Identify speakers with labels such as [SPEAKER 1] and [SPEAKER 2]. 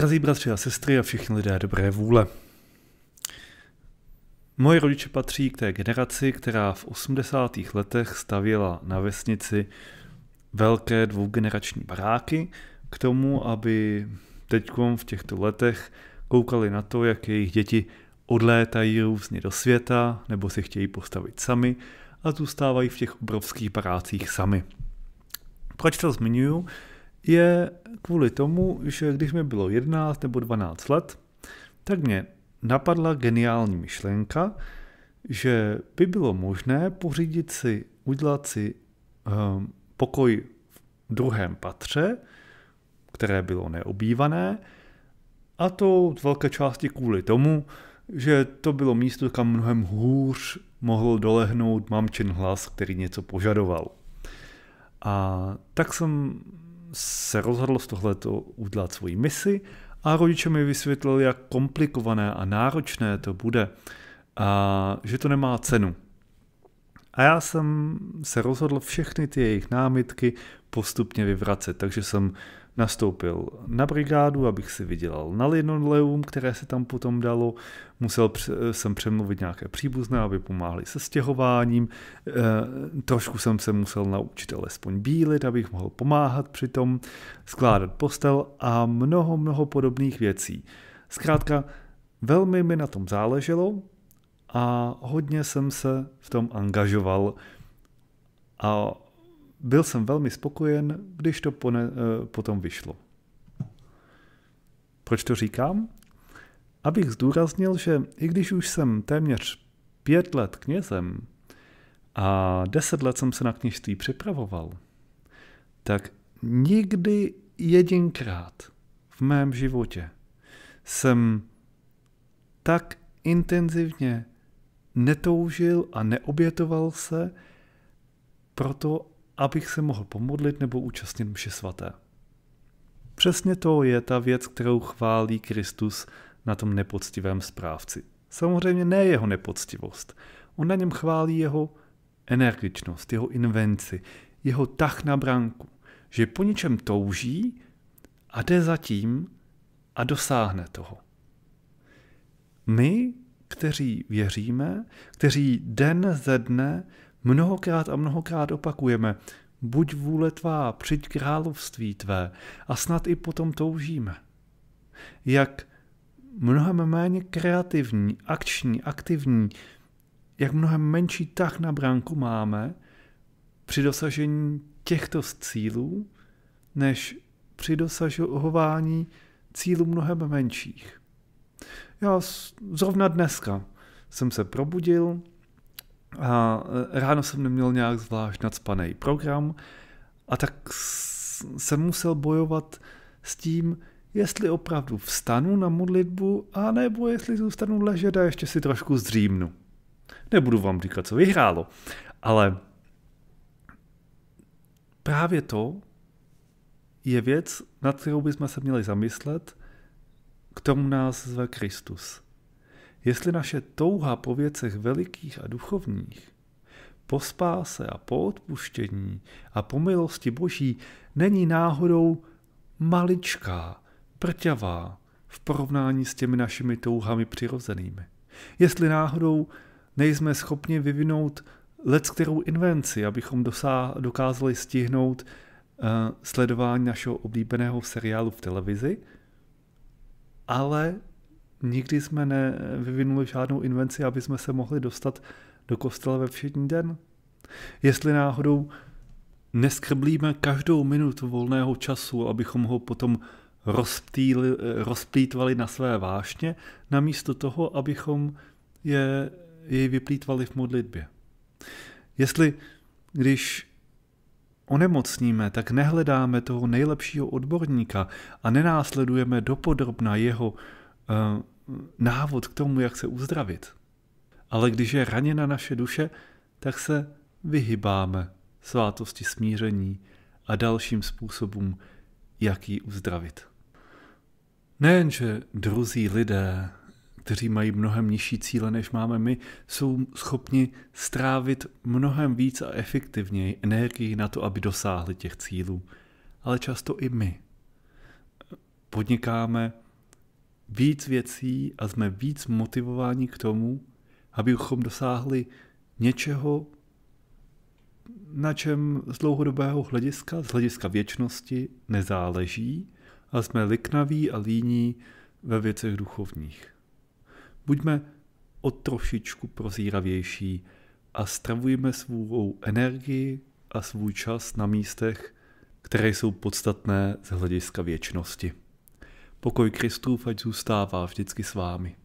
[SPEAKER 1] Drazí bratři a sestry a všichni lidé dobré vůle. Moje rodiče patří k té generaci, která v 80. letech stavěla na vesnici velké dvougenerační baráky k tomu, aby teď v těchto letech koukali na to, jak jejich děti odlétají různě do světa nebo si chtějí postavit sami a zůstávají v těch obrovských barácích sami. Proč to zmiňuju? je kvůli tomu, že když mi bylo 11 nebo 12 let, tak mě napadla geniální myšlenka, že by bylo možné pořídit si, udělat si um, pokoj v druhém patře, které bylo neobývané, a to z velké části kvůli tomu, že to bylo místo, kam mnohem hůř mohl dolehnout mamčin hlas, který něco požadoval. A tak jsem se rozhodlo, z tohleto udělat svoji misi a rodiče mi vysvětlili, jak komplikované a náročné to bude a že to nemá cenu. A já jsem se rozhodl všechny ty jejich námitky postupně vyvracet, takže jsem nastoupil na brigádu, abych si vydělal na linoleum, které se tam potom dalo. Musel jsem přemluvit nějaké příbuzné, aby pomáhali se stěhováním. E, trošku jsem se musel naučit alespoň bílit, abych mohl pomáhat při tom, skládat postel a mnoho, mnoho podobných věcí. Zkrátka, velmi mi na tom záleželo a hodně jsem se v tom angažoval a byl jsem velmi spokojen, když to pone, eh, potom vyšlo. Proč to říkám? Abych zdůraznil, že i když už jsem téměř pět let knězem a deset let jsem se na kněžství připravoval, tak nikdy jedinkrát v mém životě jsem tak intenzivně netoužil a neobětoval se proto, abych se mohl pomodlit nebo účastnit mše svaté. Přesně to je ta věc, kterou chválí Kristus na tom nepoctivém správci. Samozřejmě ne jeho nepoctivost. On na něm chválí jeho energičnost, jeho invenci, jeho tah na branku, že po něčem touží a jde za tím a dosáhne toho. My, kteří věříme, kteří den ze dne mnohokrát a mnohokrát opakujeme, buď vůle tvá, přijď království tvé a snad i potom toužíme. Jak mnohem méně kreativní, akční, aktivní, jak mnohem menší tah na bránku máme při dosažení těchto cílů, než při dosahování cílů mnohem menších. Já zrovna dneska jsem se probudil, a eh, ráno jsem neměl nějak zvlášť nadspaný program a tak jsem musel bojovat s tím, jestli opravdu vstanu na modlitbu, a nebo jestli zůstanu ležet a ještě si trošku zdřímnu. Nebudu vám říkat, co vyhrálo, ale právě to je věc, nad kterou bychom se měli zamyslet, k tomu nás zve Kristus. Jestli naše touha po věcech velikých a duchovních, po spáse a po odpuštění a po milosti Boží není náhodou maličká, prťavá v porovnání s těmi našimi touhami přirozenými. Jestli náhodou nejsme schopni vyvinout let, kterou invenci, abychom dosá, dokázali stihnout uh, sledování našeho oblíbeného seriálu v televizi, ale nikdy jsme nevyvinuli žádnou invenci, aby jsme se mohli dostat do kostela ve všední den. Jestli náhodou neskrblíme každou minutu volného času, abychom ho potom rozptýli, rozplýtvali na své vášně, namísto toho, abychom je, jej vyplýtvali v modlitbě. Jestli, když onemocníme, tak nehledáme toho nejlepšího odborníka a nenásledujeme dopodrobna jeho Eh, návod k tomu, jak se uzdravit. Ale když je raněna naše duše, tak se vyhybáme svátosti smíření a dalším způsobům, jak ji uzdravit. Nejenže druzí lidé, kteří mají mnohem nižší cíle, než máme my, jsou schopni strávit mnohem víc a efektivněji energii na to, aby dosáhli těch cílů, ale často i my. Podnikáme víc věcí a jsme víc motivováni k tomu, abychom dosáhli něčeho, na čem z dlouhodobého hlediska, z hlediska věčnosti nezáleží a jsme liknaví a líní ve věcech duchovních. Buďme o trošičku prozíravější a stravujme svou energii a svůj čas na místech, které jsou podstatné z hlediska věčnosti. Pokoj Kristův ať zůstává vždycky s vámi.